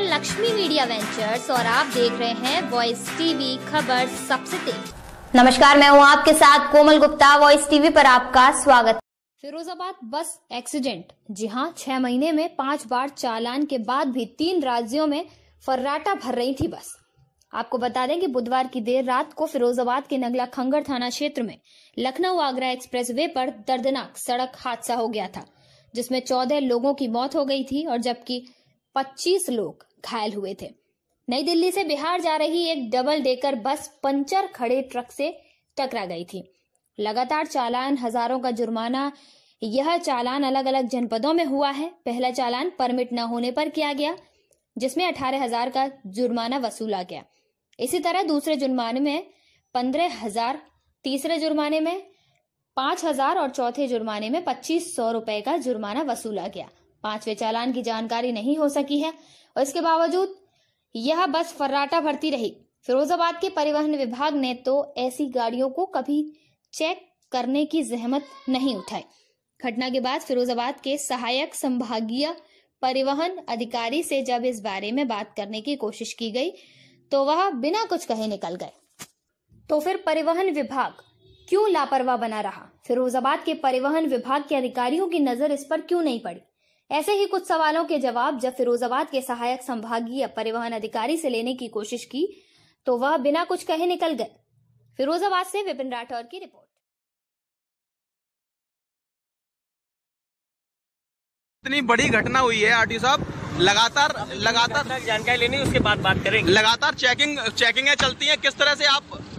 है Lakshmi media ventures और आप देख रहे हैं वॉइस टीवी खबर सबसे तेज नमस्कार मैं हूं आपके साथ कोमल गुप्ता वॉइस टीवी पर आपका स्वागत फिरोजाबाद बस एक्सीडेंट जी हाँ छह महीने में पांच बार चालान के बाद भी तीन राज्यों में फर्राटा भर रही थी बस आपको बता दें कि बुधवार की देर रात को फिरोजाबाद के नगला खंगर थाना क्षेत्र में लखनऊ आगरा एक्सप्रेस वे पर दर्दनाक सड़क हादसा हो गया था जिसमें चौदह लोगों की मौत हो गई थी और जबकि पच्चीस लोग घायल हुए थे नई दिल्ली से बिहार जा रही एक डबल डेकर बस पंचर खड़े ट्रक से टकरा गई थी लगातार चालान हजारों का जुर्माना यह चालान अलग अलग जनपदों में हुआ है पहला चालान परमिट न होने पर किया गया जिसमें अठारह हजार का जुर्माना वसूला गया इसी तरह दूसरे जुर्माने में पंद्रह हजार तीसरे जुर्माने में पांच हजार और चौथे जुर्माने में पच्चीस सौ रुपए का जुर्माना वसूला गया पांचवे चालान की जानकारी नहीं हो सकी है और इसके बावजूद यह बस फर्राटा भरती रही फिरोजाबाद के परिवहन विभाग ने तो ऐसी गाड़ियों को कभी चेक करने की जहमत नहीं उठाई घटना के बाद फिरोजाबाद के सहायक संभागीय परिवहन अधिकारी से जब इस बारे में बात करने की कोशिश की गई तो वह बिना कुछ कहे निकल गए तो फिर परिवहन विभाग क्यों लापरवाह बना रहा फिरोजाबाद के परिवहन विभाग के अधिकारियों की नजर इस पर क्यों नहीं पड़ी ऐसे ही कुछ सवालों के जवाब जब फिरोजाबाद के सहायक संभागीय परिवहन अधिकारी से लेने की कोशिश की तो वह बिना कुछ कहे निकल गए फिरोजाबाद से विपिन राठौर की रिपोर्ट इतनी बड़ी घटना हुई है आरटीओ साहब लगातार लगातार जानकारी लेनी उसके बाद बात करेंगे लगातार चेकिंग है चलती है किस तरह से आप